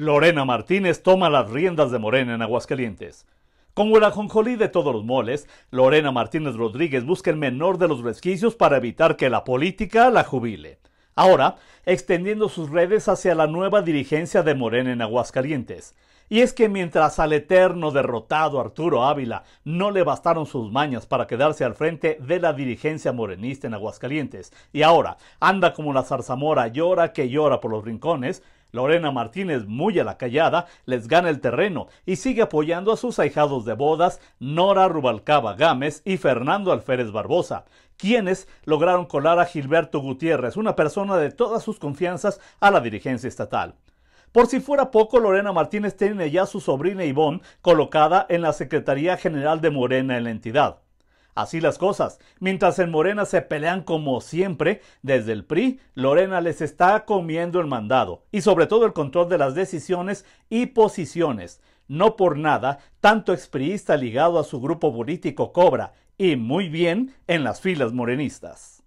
Lorena Martínez toma las riendas de Morena en Aguascalientes. Con ajonjolí de todos los moles, Lorena Martínez Rodríguez busca el menor de los resquicios para evitar que la política la jubile. Ahora, extendiendo sus redes hacia la nueva dirigencia de Morena en Aguascalientes. Y es que mientras al eterno derrotado Arturo Ávila no le bastaron sus mañas para quedarse al frente de la dirigencia morenista en Aguascalientes, y ahora anda como la zarzamora llora que llora por los rincones, Lorena Martínez, muy a la callada, les gana el terreno y sigue apoyando a sus ahijados de bodas Nora Rubalcaba Gámez y Fernando Alférez Barbosa, quienes lograron colar a Gilberto Gutiérrez, una persona de todas sus confianzas, a la dirigencia estatal. Por si fuera poco, Lorena Martínez tiene ya a su sobrina Ivonne colocada en la Secretaría General de Morena en la entidad. Así las cosas. Mientras en Morena se pelean como siempre, desde el PRI, Lorena les está comiendo el mandado y sobre todo el control de las decisiones y posiciones. No por nada, tanto expriista ligado a su grupo político Cobra y muy bien en las filas morenistas.